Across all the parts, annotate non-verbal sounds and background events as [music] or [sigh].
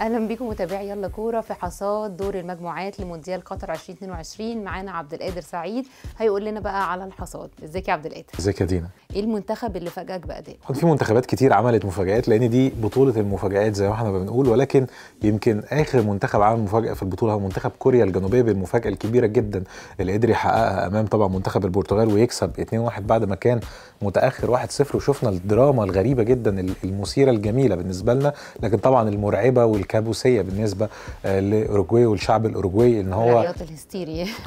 اهلا بيكم متابعي يلا كوره في حصاد دور المجموعات لمونديال قطر 2022 معانا عبد القادر سعيد هيقول لنا بقى على الحصاد ازيك يا عبد القادر ازيك يا دينا ايه المنتخب اللي فاجئك بادائه في منتخبات كتير عملت مفاجات لان دي بطوله المفاجات زي ما احنا بنقول ولكن يمكن اخر منتخب عمل مفاجاه في البطوله هو منتخب كوريا الجنوبيه بالمفاجاه الكبيره جدا اللي قدر يحققها امام طبعا منتخب البرتغال ويكسب 2-1 بعد ما كان متاخر 1-0 وشفنا الدراما الغريبه جدا المثيره الجميله بالنسبه لنا لكن طبعا المرعبه وال الكابوسيه بالنسبه آه، لاوروجواي والشعب الاوروجواي ان هو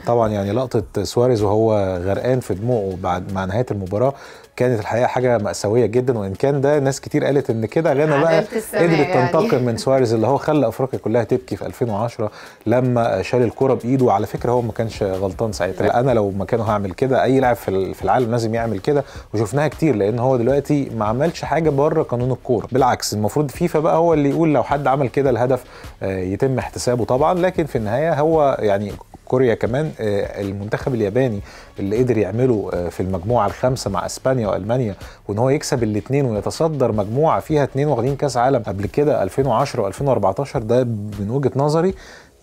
طبعا يعني لقطه سواريز وهو غرقان في دموعه بعد مع نهايه المباراه كانت الحقيقه حاجه ماساويه جدا وان كان ده ناس كتير قالت ان كده غانا بقى قدرت يعني. تنتقم من سواريز اللي هو خلى افريقيا كلها تبكي في 2010 لما شال الكره بايده وعلى فكره هو ما كانش غلطان ساعتها انا لو مكانه هعمل كده اي لاعب في العالم لازم يعمل كده وشفناها كتير لان هو دلوقتي ما عملش حاجه بره قانون الكوره بالعكس المفروض فيفا بقى هو اللي يقول لو حد عمل كده الهدف آه، يتم احتسابه طبعا لكن في النهايه هو يعني كوريا كمان آه، المنتخب الياباني اللي قدر يعمله آه، في المجموعه الخامسه مع اسبانيا والمانيا وان هو يكسب الاثنين ويتصدر مجموعه فيها اثنين واخدين كاس عالم قبل كده 2010 و2014 ده من وجهه نظري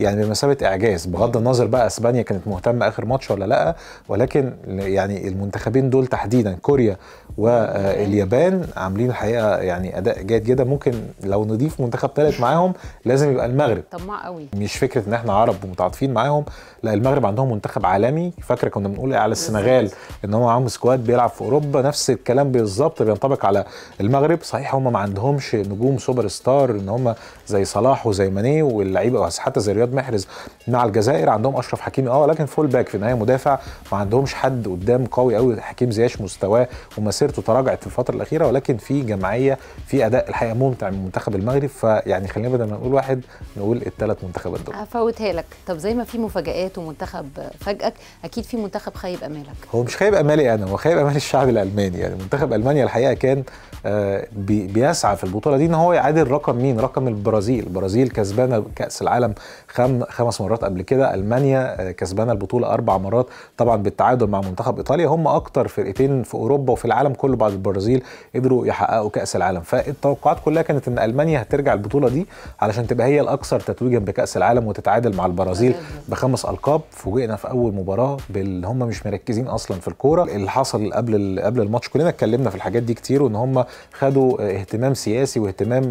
يعني بمثابه اعجاز بغض النظر بقى اسبانيا كانت مهتمه اخر ماتش ولا لا ولكن يعني المنتخبين دول تحديدا كوريا واليابان عاملين الحقيقه يعني اداء جيد جدا ممكن لو نضيف منتخب ثالث معاهم لازم يبقى المغرب طماع قوي مش فكره ان احنا عرب ومتعاطفين معاهم لا المغرب عندهم منتخب عالمي فاكره كنا بنقول إيه على السنغال ان هم معاهم سكواد بيلعب في اوروبا نفس الكلام بالظبط بينطبق على المغرب صحيح هم ما عندهمش نجوم سوبر ستار ان هم زي صلاح وزي ماني واللعيبه حتى زي رياض محرز مع الجزائر عندهم اشرف حكيمي اه لكن فول باك في النهايه مدافع ما عندهمش حد قدام قوي قوي حكيم زياش مستواه ومسيرته تراجعت في الفتره الاخيره ولكن في جمعيه في اداء الحقيقه ممتع من منتخب المغرب فيعني خلينا بدل ما نقول واحد نقول الثلاث منتخبات دول هفوتها لك طب زي ما في مفاجات ومنتخب فاجئك اكيد في منتخب خايب امالك هو مش خايب امالي انا هو خايب امال الشعب الالماني يعني منتخب المانيا الحقيقه كان آه، بيسعى في البطوله دي ان هو يعادل رقم مين رقم البرازيل البرازيل كسبانه كاس العالم خمس مرات قبل كده المانيا آه، كسبانه البطوله اربع مرات طبعا بالتعادل مع منتخب ايطاليا هم اكتر فرقتين في اوروبا وفي العالم كله بعد البرازيل قدروا يحققوا كاس العالم فالتوقعات كلها كانت ان المانيا هترجع البطوله دي علشان تبقى هي الاكثر تتويجا بكاس العالم وتتعادل مع البرازيل بخمس القاب فوجئنا في اول مباراه باللي هم مش مركزين اصلا في الكوره اللي حصل قبل قبل الماتش كلنا اتكلمنا في الحاجات دي كتير وان هم خدوا آه، اهتمام سياسي واهتمام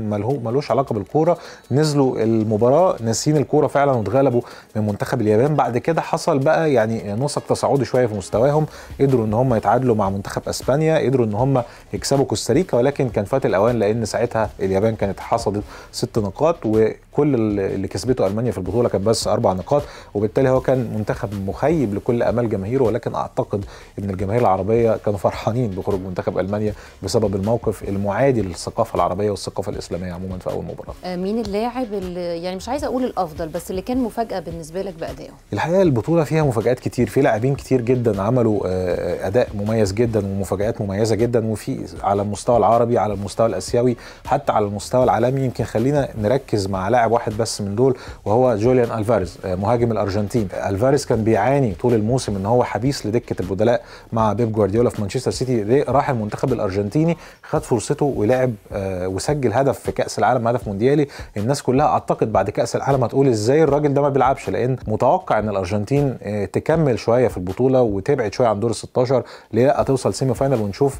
ملوش علاقه بالكوره نزلوا المباراه ناسيين الكوره فعلا واتغلبوا من منتخب اليابان بعد كده حصل بقى يعني نسق تصاعدي شويه في مستواهم قدروا ان هم يتعادلوا مع منتخب اسبانيا قدروا ان هم يكسبوا كوستاريكا ولكن كان فات الاوان لان ساعتها اليابان كانت حصدت ست نقاط و كل اللي كسبته المانيا في البطوله كانت بس اربع نقاط وبالتالي هو كان منتخب مخيب لكل امال جماهيره ولكن اعتقد ان الجماهير العربيه كانوا فرحانين بخروج منتخب المانيا بسبب الموقف المعادي للثقافه العربيه والثقافه الاسلاميه عموما في اول مباراه. آه، مين اللاعب اللي يعني مش عايز اقول الافضل بس اللي كان مفاجاه بالنسبه لك بادائه؟ الحقيقه البطوله فيها مفاجات كتير في لاعبين كتير جدا عملوا آه، آه، اداء مميز جدا ومفاجات مميزه جدا وفي على المستوى العربي على المستوى الاسيوي حتى على المستوى العالمي يمكن خلينا نركز مع لاعب لاعب واحد بس من دول وهو جوليان الفاريز آه، مهاجم الارجنتين الفاريز كان بيعاني طول الموسم ان هو حبيس لدكه البدلاء مع بيب جوارديولا في مانشستر سيتي راح المنتخب الارجنتيني خد فرصته ولعب آه، وسجل هدف في كاس العالم هدف مونديالي الناس كلها اعتقد بعد كاس العالم هتقول ازاي الراجل ده ما بيلعبش لان متوقع ان الارجنتين آه، تكمل شويه في البطوله وتبعد شويه عن دور ال 16 ليه توصل سيمي فاينل ونشوف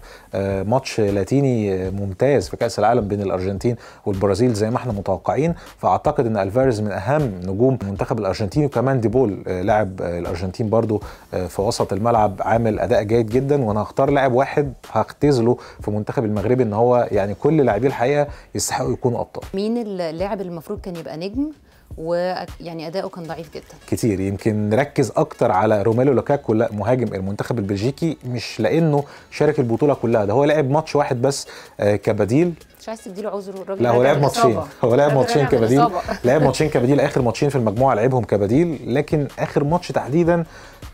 ماتش لاتيني ممتاز في كاس العالم بين الارجنتين والبرازيل زي ما احنا متوقعين فأعتقد اعتقد ان الفاريز من اهم نجوم المنتخب الارجنتيني وكمان ديبول آه، لاعب آه، الارجنتين برضو آه، في وسط الملعب عامل اداء جيد جدا وانا هختار لاعب واحد هختزله في منتخب المغرب ان هو يعني كل لاعبيه الحقيقه يستحقوا يكونوا ابطال مين اللاعب المفروض كان يبقى نجم ويعني اداؤه كان ضعيف جدا كتير يمكن نركز اكتر على روميلو لوكاكو لا مهاجم المنتخب البلجيكي مش لانه شارك البطوله كلها ده هو لعب ماتش واحد بس كبديل مش عايز تديله عذر الراجل لا هو لعب ماتشين هو لعب ماتشين كبديل لعب ماتشين كبديل اخر ماتشين في المجموعه لعبهم كبديل لكن اخر ماتش تحديدا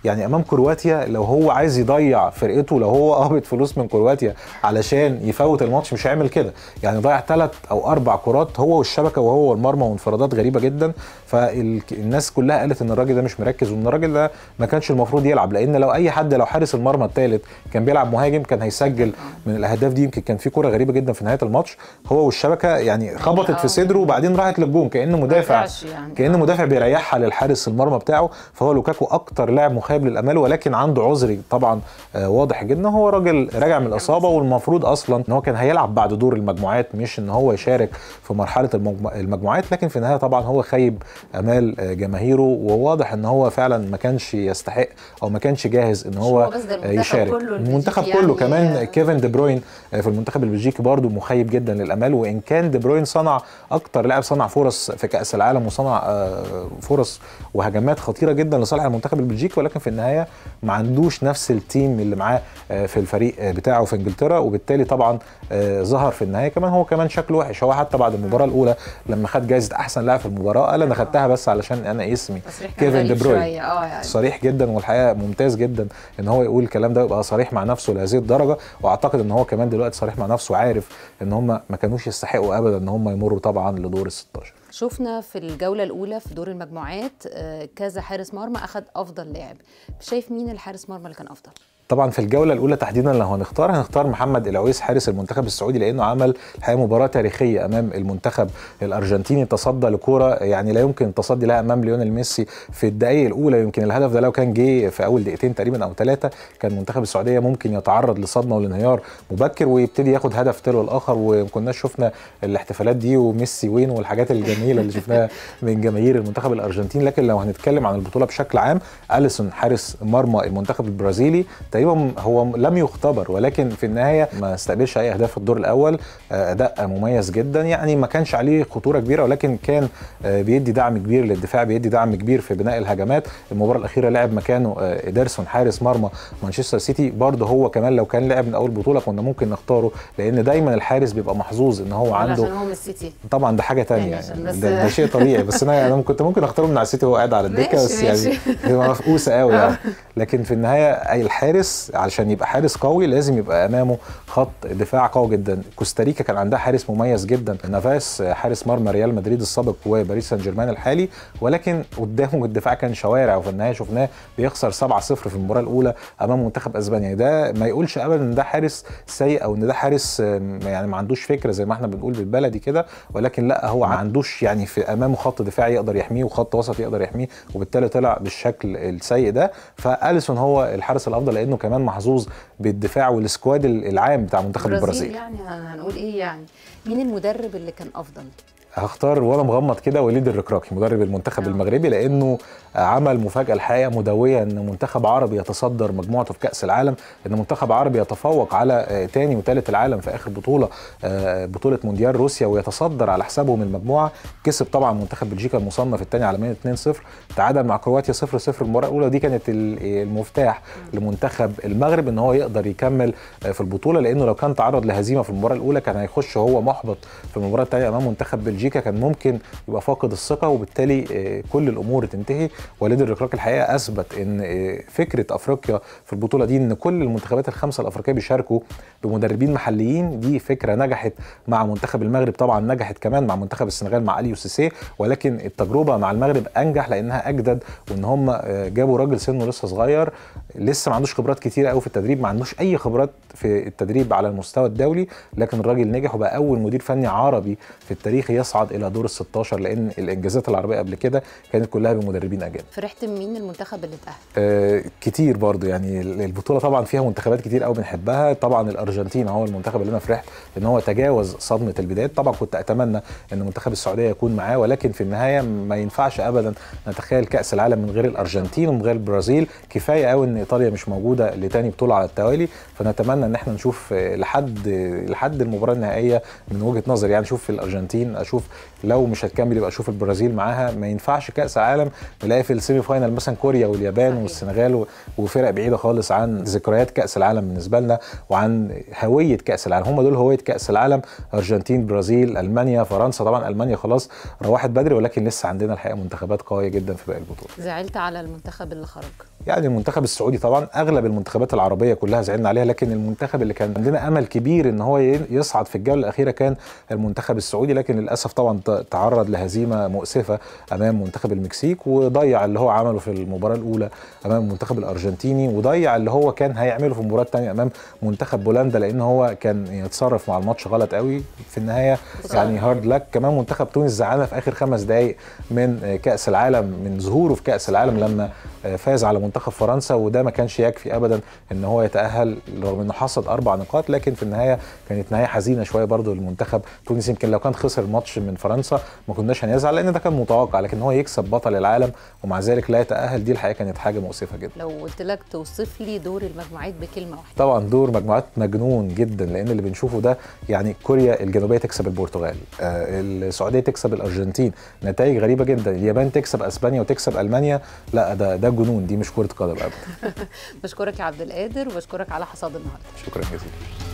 يعني امام كرواتيا لو هو عايز يضيع فرقته لو هو قابض فلوس من كرواتيا علشان يفوت الماتش مش هيعمل كده يعني ضيع ثلاث او اربع كرات هو والشبكه وهو والمرمى وانفرادات غريبه جدا فالناس كلها قالت ان الراجل ده مش مركز وان الراجل ده ما كانش المفروض يلعب لان لو اي حد لو حارس المرمى الثالث كان بيلعب مهاجم كان هيسجل من الاهداف دي يمكن كان في كره غريبه جدا في نهايه الماتش هو والشبكه يعني خبطت في آه. صدره وبعدين راحت للجون كانه مدافع يعني. كانه مدافع بيريحها للحارس المرمى بتاعه فهو لوكاكو اكتر لاعب مخيب للامال ولكن عنده عذري طبعا آه، واضح جدا هو راجل راجع من الاصابه والمفروض اصلا ان هو كان هيلعب بعد دور المجموعات مش ان هو يشارك في مرحله المجموعات لكن في النهايه طبعا هو خيب امال آه، جماهيره وواضح ان هو فعلا ما كانش يستحق او ما كانش جاهز ان هو يشارك المنتخب كله, يعني. كمان كيفن دي بروين في المنتخب البلجيكي برده مخيب جدا جدا للامال وان كان دي بروين صنع اكتر لاعب صنع فرص في كاس العالم وصنع آه، فرص وهجمات خطيره جدا لصالح المنتخب البلجيكي ولكن في النهايه ما عندوش نفس التيم اللي معاه آه، في الفريق آه، بتاعه في انجلترا وبالتالي طبعا ظهر في النهايه كمان هو كمان شكله وحش هو حتى بعد المباراه الاولى لما خد جائزه احسن لاعب في المباراه قال انا خدتها بس علشان انا اسمي كيفن دي بروين يعني. صريح جدا والحقيقه ممتاز جدا ان هو يقول الكلام ده ويبقى صريح مع نفسه لهذه الدرجه واعتقد ان هو كمان دلوقتي صريح مع نفسه عارف ان هم ما كانوش يستحقوا ابدا ان هم يمروا طبعا لدور ال 16 شفنا في الجوله الاولى في دور المجموعات آه، كذا حارس مرمى اخذ افضل لاعب شايف مين الحارس مرمى اللي كان افضل طبعا في الجوله الاولى تحديدا لو هنختار هنختار محمد العويس حارس المنتخب السعودي لانه عمل الحقيقه مباراه تاريخيه امام المنتخب الارجنتيني تصدى لكوره يعني لا يمكن التصدي لها امام ليونيل ميسي في الدقائق الاولى يمكن الهدف ده لو كان جه في اول دقيقتين تقريبا او ثلاثه كان منتخب السعوديه ممكن يتعرض لصدمه ولانهيار مبكر ويبتدي ياخد هدف تلو الاخر وما كناش شفنا الاحتفالات دي وميسي وين والحاجات الجميله اللي شفناها [laughs] من جماهير المنتخب الارجنتيني لكن لو هنتكلم عن البطوله بشكل عام اليسون حارس مرمى المنتخب البرازيلي تقريبا هو لم يختبر ولكن في النهايه ما استقبلش اي اهداف في الدور الاول آه، اداء مميز جدا يعني ما كانش عليه خطوره كبيره ولكن كان آه، بيدي دعم كبير للدفاع بيدي دعم كبير في بناء الهجمات المباراه الاخيره لعب مكانه آه، ادرسون حارس مرمى مانشستر سيتي برضه هو كمان لو كان لعب من اول بطوله كنا ممكن نختاره لان دايما الحارس بيبقى محظوظ ان هو عنده عشان هو من السيتي طبعا ده حاجه ثانيه يعني ده, ده شيء طبيعي بس انا انا كنت ممكن اختاره من على السيتي وهو قاعد على الدكه بس يعني مفقوسه قوي يعني لكن في النهايه الحارس الحارس علشان يبقى حارس قوي لازم يبقى امامه خط دفاع قوي جدا كوستاريكا كان عندها حارس مميز جدا نافاس حارس مرمى ريال مدريد السابق وباريس سان جيرمان الحالي ولكن قدامه الدفاع كان شوارع وفي النهايه شفناه بيخسر 7-0 في المباراه الاولى امام منتخب اسبانيا ده ما يقولش ابدا ان ده حارس سيء او ان ده حارس يعني ما عندوش فكره زي ما احنا بنقول بالبلدي كده ولكن لا هو ما عندوش يعني في امامه خط دفاع يقدر يحميه وخط وسط يقدر يحميه وبالتالي طلع بالشكل السيء ده فاليسون هو الحارس الافضل لان انه كمان محظوظ بالدفاع والسكواد العام بتاع منتخب البرازيل, البرازيل يعني هنقول ايه يعني مين المدرب اللي كان افضل هختار وانا مغمض كده وليد الركراكي مدرب المنتخب أوه. نعم. المغربي لانه عمل مفاجاه الحقيقه مدويه ان منتخب عربي يتصدر مجموعته في كاس العالم ان منتخب عربي يتفوق على ثاني آه، وثالث العالم في اخر بطوله آه، بطوله مونديال روسيا ويتصدر على حسابهم المجموعه كسب طبعا منتخب بلجيكا المصنف الثاني عالميا 2-0 تعادل مع كرواتيا 0-0 المباراه الاولى دي كانت المفتاح نعم. لمنتخب المغرب ان هو يقدر يكمل آه، في البطوله لانه لو كان تعرض لهزيمه في المباراه الاولى كان هيخش هو محبط في المباراه الثانيه امام منتخب بلجيكا بلجيكا كان ممكن يبقى فاقد الثقه وبالتالي آه، كل الامور تنتهي وليد الركراك الحقيقه اثبت ان آه، فكره افريقيا في البطوله دي ان كل المنتخبات الخمسه الافريقيه بيشاركوا بمدربين محليين دي فكره نجحت مع منتخب المغرب طبعا نجحت كمان مع منتخب السنغال مع اليو سيسي ولكن التجربه مع المغرب انجح لانها اجدد وان هم آه، جابوا راجل سنه لسه صغير لسه ما عندوش خبرات كتيره قوي في التدريب ما عندوش اي خبرات في التدريب على المستوى الدولي لكن الراجل نجح وبقى اول مدير فني عربي في التاريخ يصل تصعد الى دور ال 16 لان الانجازات العربيه قبل كده كانت كلها بمدربين اجانب فرحت مين المنتخب اللي اتاهل آه كتير برضو يعني البطوله طبعا فيها منتخبات كتير قوي بنحبها طبعا الارجنتين هو المنتخب اللي انا فرحت ان هو تجاوز صدمه البدايات طبعا كنت اتمنى ان منتخب السعوديه يكون معاه ولكن في النهايه ما ينفعش ابدا نتخيل كاس العالم من غير الارجنتين ومن غير البرازيل كفايه قوي ان ايطاليا مش موجوده لتاني بطوله على التوالي فنتمنى ان احنا نشوف لحد لحد المباراه النهائيه من وجهه نظري يعني نشوف الارجنتين اشوف اشوف لو مش هتكمل يبقى اشوف البرازيل معاها ما ينفعش كاس عالم نلاقي في السيمي فاينل مثلا كوريا واليابان والسنغال وفرق بعيده خالص عن ذكريات كاس العالم بالنسبه لنا وعن هويه كاس العالم هم دول هويه كاس العالم ارجنتين برازيل المانيا فرنسا طبعا المانيا خلاص روحت بدري ولكن لسه عندنا الحقيقه منتخبات قويه جدا في باقي البطولات زعلت على المنتخب اللي خرج يعني المنتخب السعودي طبعا اغلب المنتخبات العربيه كلها زعلنا عليها لكن المنتخب اللي كان عندنا امل كبير ان هو يصعد في الجوله الاخيره كان المنتخب السعودي لكن للاسف طبعا تعرض لهزيمه مؤسفه امام منتخب المكسيك وضيع اللي هو عمله في المباراه الاولى امام المنتخب الارجنتيني وضيع اللي هو كان هيعمله في المباراه الثانيه امام منتخب بولندا لان هو كان يتصرف مع الماتش غلط قوي في النهايه يعني هارد لك كمان منتخب تونس زعلنا في اخر خمس دقائق من كاس العالم من ظهوره في كاس العالم لما فاز على منتخب فرنسا وده ما كانش يكفي ابدا ان هو يتاهل رغم انه حصد اربع نقاط لكن في النهايه كانت نهايه حزينه شويه برضو للمنتخب التونسي يمكن لو كان خسر ماتش من فرنسا ما كناش هنزعل لان ده كان متوقع لكن هو يكسب بطل العالم ومع ذلك لا يتاهل دي الحقيقه كانت حاجه مؤسفه جدا لو قلت لك توصف لي دور المجموعات بكلمه واحده طبعا دور مجموعات مجنون جدا لان اللي بنشوفه ده يعني كوريا الجنوبيه تكسب البرتغال آه، السعوديه تكسب الارجنتين نتائج غريبه جدا اليابان تكسب اسبانيا وتكسب المانيا لا ده ده جنون دي مش كوريا كره قدم ابدا [laughs] بشكرك يا عبد القادر وبشكرك على حصاد النهارده شكرا جزيلا